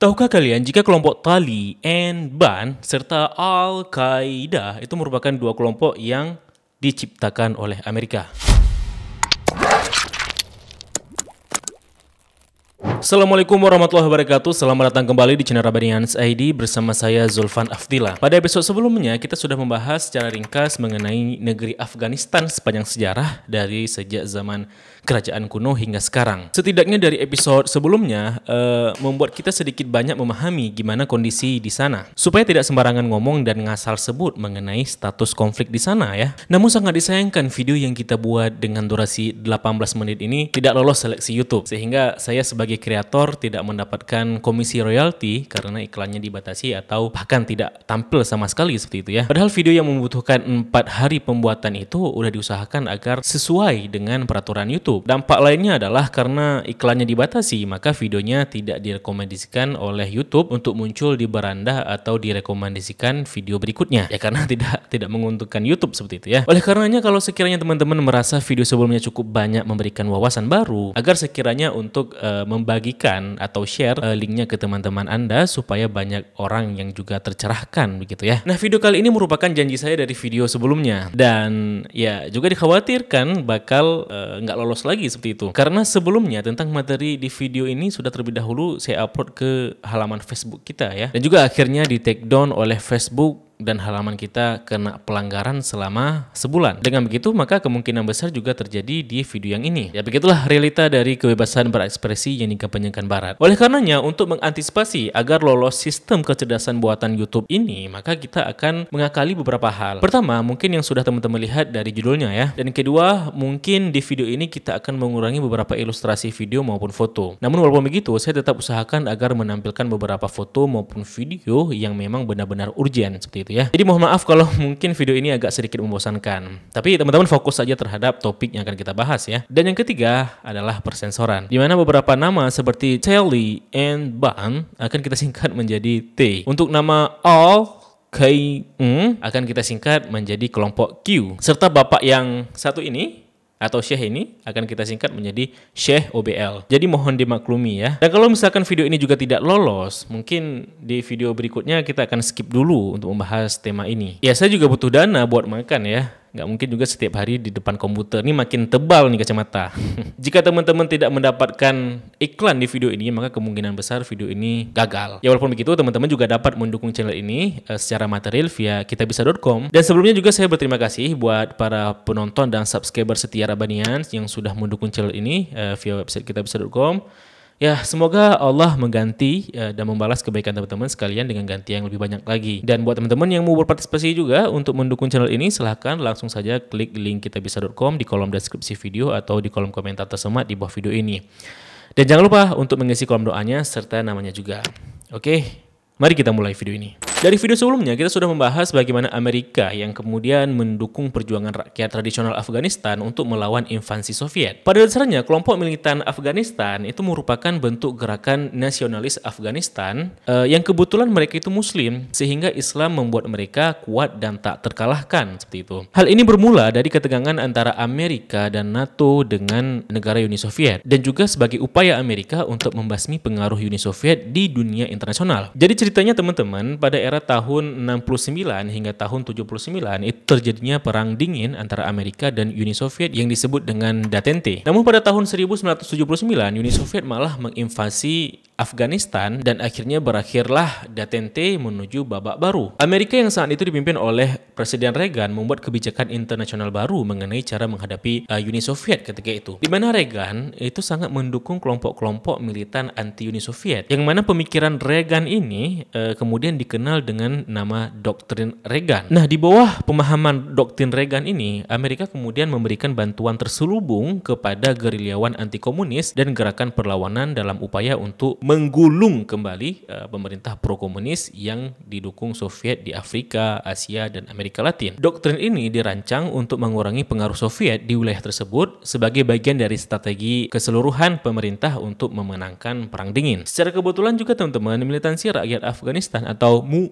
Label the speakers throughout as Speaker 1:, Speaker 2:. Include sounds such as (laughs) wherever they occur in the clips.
Speaker 1: Tahukah kalian jika kelompok Tali, and Ban, serta Al-Qaeda itu merupakan dua kelompok yang diciptakan oleh Amerika? Assalamualaikum warahmatullahi wabarakatuh Selamat datang kembali di channel Rabanians ID bersama saya Zulfan Aftila. Pada episode sebelumnya kita sudah membahas secara ringkas mengenai negeri Afghanistan sepanjang sejarah dari sejak zaman kerajaan kuno hingga sekarang Setidaknya dari episode sebelumnya uh, membuat kita sedikit banyak memahami gimana kondisi di sana Supaya tidak sembarangan ngomong dan ngasal sebut mengenai status konflik di sana ya Namun sangat disayangkan video yang kita buat dengan durasi 18 menit ini tidak lolos seleksi Youtube Sehingga saya sebagai kreator tidak mendapatkan komisi royalti karena iklannya dibatasi atau bahkan tidak tampil sama sekali seperti itu ya. Padahal video yang membutuhkan 4 hari pembuatan itu udah diusahakan agar sesuai dengan peraturan YouTube. Dampak lainnya adalah karena iklannya dibatasi, maka videonya tidak direkomendasikan oleh YouTube untuk muncul di beranda atau direkomendasikan video berikutnya. Ya karena (laughs) tidak tidak menguntungkan YouTube seperti itu ya. Oleh karenanya kalau sekiranya teman-teman merasa video sebelumnya cukup banyak memberikan wawasan baru agar sekiranya untuk uh, membagi bagikan atau share uh, linknya ke teman-teman Anda supaya banyak orang yang juga tercerahkan begitu ya. Nah video kali ini merupakan janji saya dari video sebelumnya dan ya juga dikhawatirkan bakal eh, nggak uh, lolos lagi seperti itu karena sebelumnya tentang materi di video ini sudah terlebih dahulu saya upload ke halaman Facebook kita ya dan juga akhirnya di take down oleh Facebook dan halaman kita kena pelanggaran selama sebulan. Dengan begitu, maka kemungkinan besar juga terjadi di video yang ini. Ya begitulah realita dari kebebasan berekspresi yang dikampanyekan Barat. Oleh karenanya, untuk mengantisipasi agar lolos sistem kecerdasan buatan YouTube ini, maka kita akan mengakali beberapa hal. Pertama, mungkin yang sudah teman-teman lihat dari judulnya ya. Dan kedua, mungkin di video ini kita akan mengurangi beberapa ilustrasi video maupun foto. Namun walaupun begitu, saya tetap usahakan agar menampilkan beberapa foto maupun video yang memang benar-benar urgent seperti itu ya gitu ya. Jadi mohon maaf kalau (laughs) mungkin video ini agak sedikit membosankan. Tapi teman-teman fokus saja terhadap topik yang akan kita bahas ya. Dan yang ketiga adalah persensoran. Di mana beberapa nama seperti Telly and Ban akan kita singkat menjadi T. Untuk nama All K akan kita singkat menjadi kelompok Q. Serta bapak yang satu ini atau Syekh ini akan kita singkat menjadi Syekh OBL. Jadi mohon dimaklumi ya. Dan kalau misalkan video ini juga tidak lolos, mungkin di video berikutnya kita akan skip dulu untuk membahas tema ini. Ya saya juga butuh dana buat makan ya nggak mungkin juga setiap hari di depan komputer. Ini makin tebal nih kacamata. (laughs) Jika teman-teman tidak mendapatkan iklan di video ini, maka kemungkinan besar video ini gagal. Ya walaupun begitu, teman-teman juga dapat mendukung channel ini uh, secara material via kitabisa.com. Dan sebelumnya juga saya berterima kasih buat para penonton dan subscriber setia Rabanians yang sudah mendukung channel ini uh, via website kitabisa.com. Ya, semoga Allah mengganti uh, dan membalas kebaikan teman-teman sekalian dengan ganti yang lebih banyak lagi. Dan buat teman-teman yang mau berpartisipasi juga untuk mendukung channel ini, silahkan langsung saja klik link kitabisa.com di kolom deskripsi video atau di kolom komentar tersemat di bawah video ini. Dan jangan lupa untuk mengisi kolom doanya serta namanya juga. Oke, okay? Mari kita mulai video ini. Dari video sebelumnya, kita sudah membahas bagaimana Amerika yang kemudian mendukung perjuangan rakyat tradisional Afghanistan untuk melawan invasi Soviet. Pada dasarnya, kelompok militan Afghanistan itu merupakan bentuk gerakan nasionalis Afghanistan eh, yang kebetulan mereka itu muslim, sehingga Islam membuat mereka kuat dan tak terkalahkan, seperti itu. Hal ini bermula dari ketegangan antara Amerika dan NATO dengan negara Uni Soviet, dan juga sebagai upaya Amerika untuk membasmi pengaruh Uni Soviet di dunia internasional. Jadi cerita ceritanya teman-teman, pada era tahun 69 hingga tahun 79 itu terjadinya perang dingin antara Amerika dan Uni Soviet yang disebut dengan Datente. Namun pada tahun 1979 Uni Soviet malah menginvasi Afghanistan dan akhirnya berakhirlah Datente menuju babak baru. Amerika yang saat itu dipimpin oleh Presiden Reagan membuat kebijakan internasional baru mengenai cara menghadapi uh, Uni Soviet ketika itu. Di mana Reagan itu sangat mendukung kelompok-kelompok militan anti Uni Soviet. Yang mana pemikiran Reagan ini uh, kemudian dikenal dengan nama doktrin Reagan. Nah, di bawah pemahaman doktrin Reagan ini, Amerika kemudian memberikan bantuan terselubung kepada gerilyawan anti komunis dan gerakan perlawanan dalam upaya untuk menggulung kembali uh, pemerintah pro-komunis yang didukung Soviet di Afrika, Asia, dan Amerika Latin. Doktrin ini dirancang untuk mengurangi pengaruh Soviet di wilayah tersebut sebagai bagian dari strategi keseluruhan pemerintah untuk memenangkan Perang Dingin. Secara kebetulan juga teman-teman, militansi rakyat Afghanistan atau MU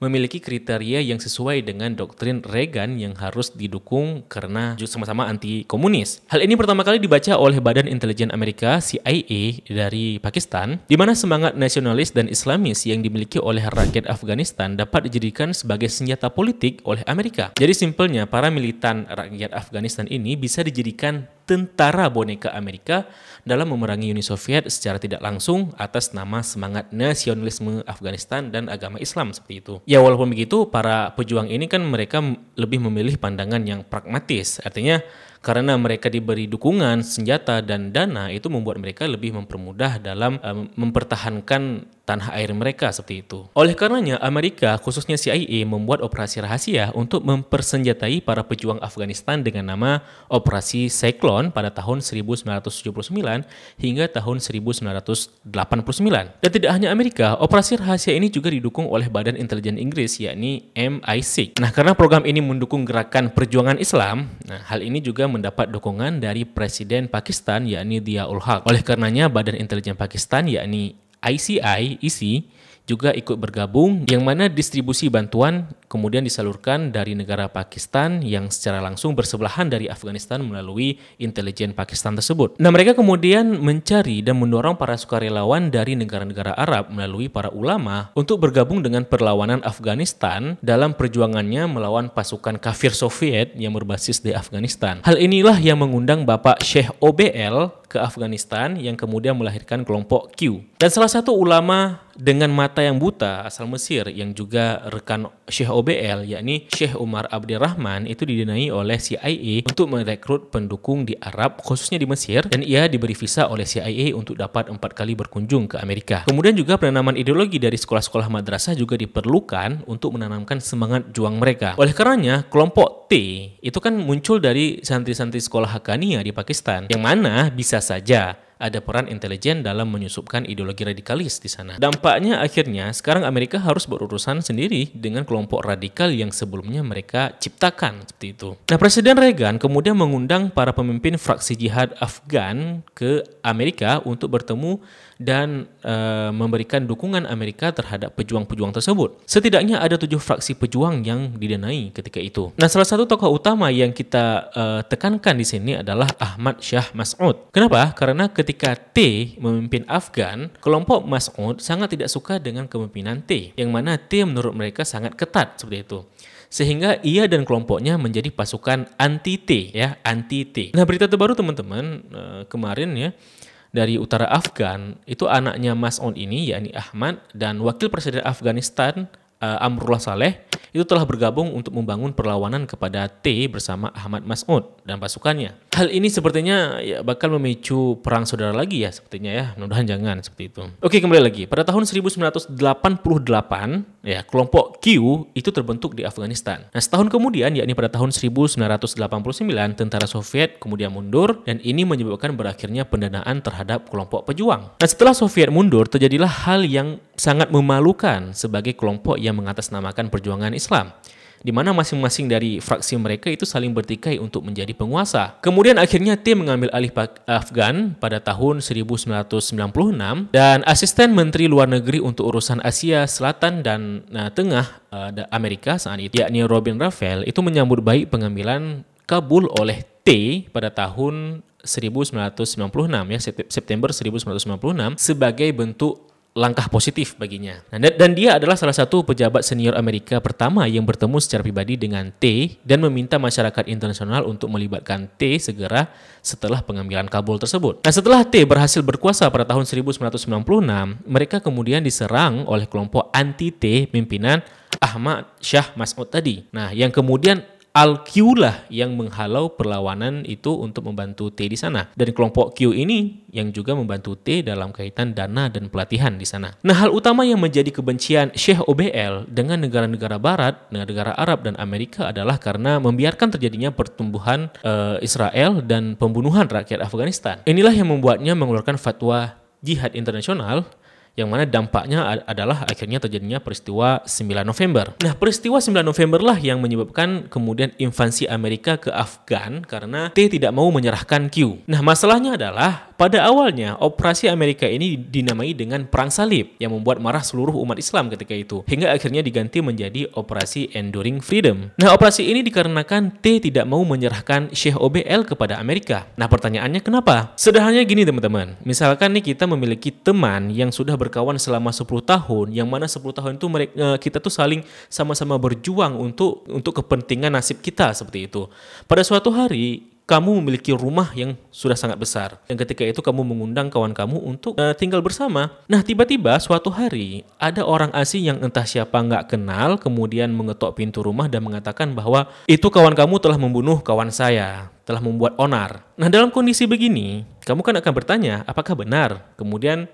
Speaker 1: memiliki kriteria yang sesuai dengan doktrin Reagan yang harus didukung karena sama-sama anti komunis. Hal ini pertama kali dibaca oleh Badan Intelijen Amerika CIA dari Pakistan, di mana semangat nasionalis dan Islamis yang dimiliki oleh rakyat Afghanistan dapat dijadikan sebagai senjata politik oleh Amerika. Jadi simpelnya para militan rakyat Afghanistan ini bisa dijadikan tentara boneka Amerika dalam memerangi Uni Soviet secara tidak langsung atas nama semangat nasionalisme Afghanistan dan agama Islam seperti itu. Ya walaupun begitu, para pejuang ini kan mereka lebih memilih pandangan yang pragmatis, artinya karena mereka diberi dukungan, senjata dan dana itu membuat mereka lebih mempermudah dalam um, mempertahankan tanah air mereka seperti itu. Oleh karenanya, Amerika, khususnya CIA, membuat operasi rahasia untuk mempersenjatai para pejuang Afghanistan dengan nama Operasi Cyclone pada tahun 1979 hingga tahun 1989. Dan tidak hanya Amerika, operasi rahasia ini juga didukung oleh Badan Intelijen Inggris, yakni MI6. Nah, karena program ini mendukung gerakan perjuangan Islam, nah, hal ini juga mendapat dukungan dari Presiden Pakistan yakni Diaul Haq. Oleh karenanya Badan Intelijen Pakistan yakni ICI, ISI, juga ikut bergabung yang mana distribusi bantuan kemudian disalurkan dari negara Pakistan yang secara langsung bersebelahan dari Afghanistan melalui intelijen Pakistan tersebut. Nah, mereka kemudian mencari dan mendorong para sukarelawan dari negara-negara Arab melalui para ulama untuk bergabung dengan perlawanan Afghanistan dalam perjuangannya melawan pasukan kafir Soviet yang berbasis di Afghanistan. Hal inilah yang mengundang Bapak Sheikh OBL ke Afghanistan yang kemudian melahirkan kelompok Q. Dan salah satu ulama dengan mata yang buta asal Mesir yang juga rekan Syekh OBL yakni Syekh Umar Abdirrahman itu didanai oleh CIA untuk merekrut pendukung di Arab khususnya di Mesir dan ia diberi visa oleh CIA untuk dapat empat kali berkunjung ke Amerika. Kemudian juga penanaman ideologi dari sekolah-sekolah madrasah juga diperlukan untuk menanamkan semangat juang mereka. Oleh karenanya kelompok T itu kan muncul dari santri-santri sekolah Hakania di Pakistan yang mana bisa saja ada peran intelijen dalam menyusupkan ideologi radikalis di sana. Dampaknya akhirnya sekarang Amerika harus berurusan sendiri dengan kelompok radikal yang sebelumnya mereka ciptakan seperti itu. Nah, Presiden Reagan kemudian mengundang para pemimpin fraksi jihad Afgan ke Amerika untuk bertemu dan e, memberikan dukungan Amerika terhadap pejuang-pejuang tersebut. Setidaknya ada tujuh fraksi pejuang yang didanai ketika itu. Nah, salah satu tokoh utama yang kita e, tekankan di sini adalah Ahmad Shah Mas'ud. Kenapa? Karena ketika ketika T memimpin Afgan, kelompok Mas'ud sangat tidak suka dengan kepemimpinan T, yang mana T menurut mereka sangat ketat seperti itu sehingga ia dan kelompoknya menjadi pasukan anti T ya anti T. Nah berita terbaru teman-teman eh, kemarin ya dari utara Afgan itu anaknya Mas ini yakni Ahmad dan wakil presiden Afghanistan eh, Amrullah Saleh itu telah bergabung untuk membangun perlawanan kepada T bersama Ahmad Mas'ud dan pasukannya. Hal ini sepertinya ya, bakal memicu perang saudara lagi ya sepertinya ya. Mudah-mudahan jangan seperti itu. Oke, kembali lagi. Pada tahun 1988 ya kelompok Q itu terbentuk di Afghanistan. Nah, setahun kemudian yakni pada tahun 1989 tentara Soviet kemudian mundur dan ini menyebabkan berakhirnya pendanaan terhadap kelompok pejuang. Nah, setelah Soviet mundur terjadilah hal yang sangat memalukan sebagai kelompok yang mengatasnamakan perjuangan Islam di mana masing-masing dari fraksi mereka itu saling bertikai untuk menjadi penguasa. Kemudian akhirnya tim mengambil alih Afgan pada tahun 1996 dan asisten menteri luar negeri untuk urusan Asia Selatan dan nah, Tengah uh, Amerika saat itu yakni Robin Raphael itu menyambut baik pengambilan Kabul oleh T pada tahun 1996 ya September 1996 sebagai bentuk langkah positif baginya. Nah, dan dia adalah salah satu pejabat senior Amerika pertama yang bertemu secara pribadi dengan T dan meminta masyarakat internasional untuk melibatkan T segera setelah pengambilan Kabul tersebut. Nah, setelah T berhasil berkuasa pada tahun 1996, mereka kemudian diserang oleh kelompok anti-T pimpinan Ahmad Syah Mas'ud tadi. Nah, yang kemudian Al Q lah yang menghalau perlawanan itu untuk membantu T di sana. Dan kelompok Q ini yang juga membantu T dalam kaitan dana dan pelatihan di sana. Nah, hal utama yang menjadi kebencian Syekh OBL dengan negara-negara barat, negara-negara Arab dan Amerika adalah karena membiarkan terjadinya pertumbuhan uh, Israel dan pembunuhan rakyat Afghanistan. Inilah yang membuatnya mengeluarkan fatwa jihad internasional yang mana dampaknya adalah akhirnya terjadinya peristiwa 9 November. Nah, peristiwa 9 November lah yang menyebabkan kemudian invasi Amerika ke Afgan karena T tidak mau menyerahkan Q. Nah, masalahnya adalah pada awalnya operasi Amerika ini dinamai dengan Perang Salib yang membuat marah seluruh umat Islam ketika itu hingga akhirnya diganti menjadi operasi Enduring Freedom. Nah, operasi ini dikarenakan T tidak mau menyerahkan Syekh OBL kepada Amerika. Nah, pertanyaannya kenapa? Sederhananya gini teman-teman. Misalkan nih kita memiliki teman yang sudah ber berkawan selama 10 tahun yang mana 10 tahun itu mereka eh, kita tuh saling sama-sama berjuang untuk untuk kepentingan nasib kita seperti itu. Pada suatu hari kamu memiliki rumah yang sudah sangat besar. Dan ketika itu kamu mengundang kawan kamu untuk uh, tinggal bersama. Nah, tiba-tiba suatu hari ada orang asing yang entah siapa nggak kenal kemudian mengetok pintu rumah dan mengatakan bahwa itu kawan kamu telah membunuh kawan saya, telah membuat onar. Nah, dalam kondisi begini, kamu kan akan bertanya, apakah benar? Kemudian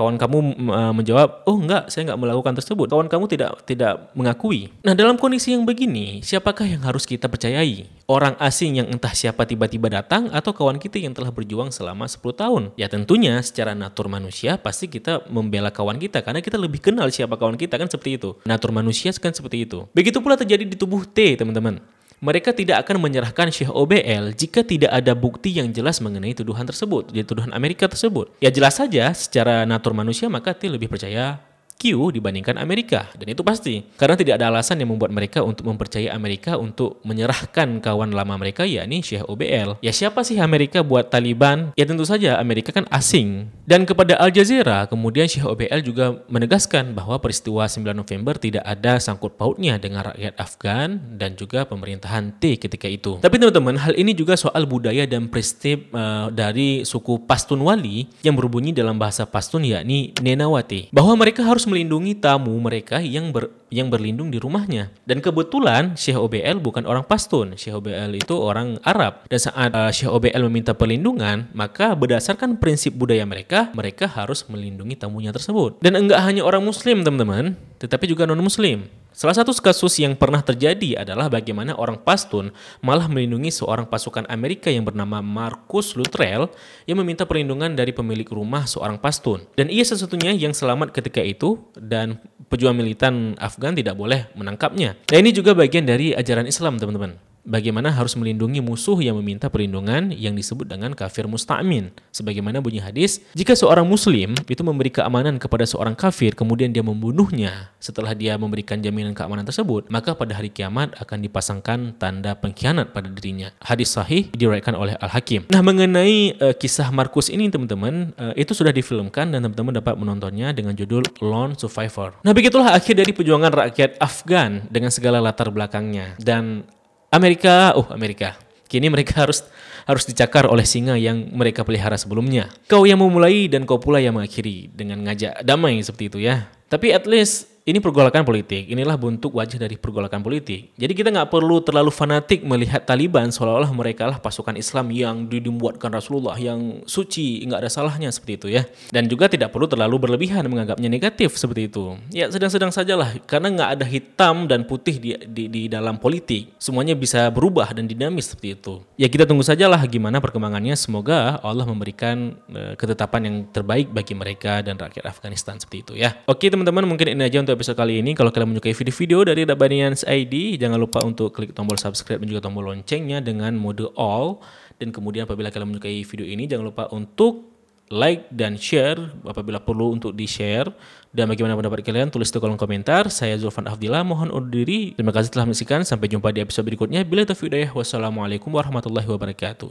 Speaker 1: kawan kamu uh, menjawab, "Oh, enggak, saya enggak melakukan tersebut." Kawan kamu tidak tidak mengakui. Nah, dalam kondisi yang begini, siapakah yang harus kita percayai? Orang asing yang entah siapa tiba-tiba datang atau kawan kita yang telah berjuang selama 10 tahun? Ya, tentunya secara natur manusia pasti kita membela kawan kita karena kita lebih kenal siapa kawan kita kan seperti itu. Natur manusia kan seperti itu. Begitu pula terjadi di tubuh T, teman-teman mereka tidak akan menyerahkan Syekh OBL jika tidak ada bukti yang jelas mengenai tuduhan tersebut, jadi tuduhan Amerika tersebut. Ya jelas saja secara natur manusia maka dia lebih percaya Q dibandingkan Amerika dan itu pasti karena tidak ada alasan yang membuat mereka untuk mempercayai Amerika untuk menyerahkan kawan lama mereka yakni Syekh OBL. Ya siapa sih Amerika buat Taliban? Ya tentu saja Amerika kan asing. Dan kepada Al Jazeera kemudian Syekh OBL juga menegaskan bahwa peristiwa 9 November tidak ada sangkut pautnya dengan rakyat Afgan dan juga pemerintahan T ketika itu. Tapi teman-teman hal ini juga soal budaya dan prestip uh, eh, dari suku Pastun Wali yang berbunyi dalam bahasa Pastun yakni Nenawati bahwa mereka harus melindungi tamu mereka yang ber, yang berlindung di rumahnya. Dan kebetulan Syekh OBL bukan orang Pastun Syekh OBL itu orang Arab. Dan saat uh, eh, Syekh OBL meminta perlindungan, maka berdasarkan prinsip budaya mereka, mereka harus melindungi tamunya tersebut. Dan enggak hanya orang muslim, teman-teman, tetapi juga non-muslim. Salah satu kasus yang pernah terjadi adalah bagaimana orang Pastun malah melindungi seorang pasukan Amerika yang bernama Marcus Luttrell yang meminta perlindungan dari pemilik rumah seorang Pastun. Dan ia sesungguhnya yang selamat ketika itu dan pejuang militan Afgan tidak boleh menangkapnya. Nah ini juga bagian dari ajaran Islam teman-teman bagaimana harus melindungi musuh yang meminta perlindungan yang disebut dengan kafir musta'min. Sebagaimana bunyi hadis, jika seorang muslim itu memberi keamanan kepada seorang kafir kemudian dia membunuhnya setelah dia memberikan jaminan keamanan tersebut, maka pada hari kiamat akan dipasangkan tanda pengkhianat pada dirinya. Hadis sahih diriwayatkan oleh Al-Hakim. Nah, mengenai uh, kisah Markus ini teman-teman, uh, itu sudah difilmkan dan teman-teman dapat menontonnya dengan judul Lone Survivor. Nah, begitulah akhir dari perjuangan rakyat Afgan dengan segala latar belakangnya dan Amerika, oh Amerika. Kini mereka harus harus dicakar oleh singa yang mereka pelihara sebelumnya. Kau yang memulai dan kau pula yang mengakhiri dengan ngajak damai seperti itu ya. Tapi at least ini pergolakan politik. Inilah bentuk wajah dari pergolakan politik. Jadi kita nggak perlu terlalu fanatik melihat Taliban seolah-olah mereka lah pasukan Islam yang dibuatkan Rasulullah yang suci, nggak ada salahnya seperti itu ya. Dan juga tidak perlu terlalu berlebihan menganggapnya negatif seperti itu. Ya sedang-sedang sajalah karena nggak ada hitam dan putih di, di, di dalam politik. Semuanya bisa berubah dan dinamis seperti itu. Ya kita tunggu sajalah gimana perkembangannya. Semoga Allah memberikan uh, ketetapan yang terbaik bagi mereka dan rakyat Afghanistan seperti itu ya. Oke teman-teman mungkin ini aja untuk episode kali ini. Kalau kalian menyukai video-video dari Dabanians ID, jangan lupa untuk klik tombol subscribe dan juga tombol loncengnya dengan mode all. Dan kemudian apabila kalian menyukai video ini, jangan lupa untuk like dan share apabila perlu untuk di-share. Dan bagaimana pendapat kalian? Tulis di kolom komentar. Saya Zulfan Afdila, mohon undur diri. Terima kasih telah menyaksikan. Sampai jumpa di episode berikutnya. Bila taufiq Wassalamualaikum warahmatullahi wabarakatuh.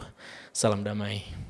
Speaker 1: Salam damai.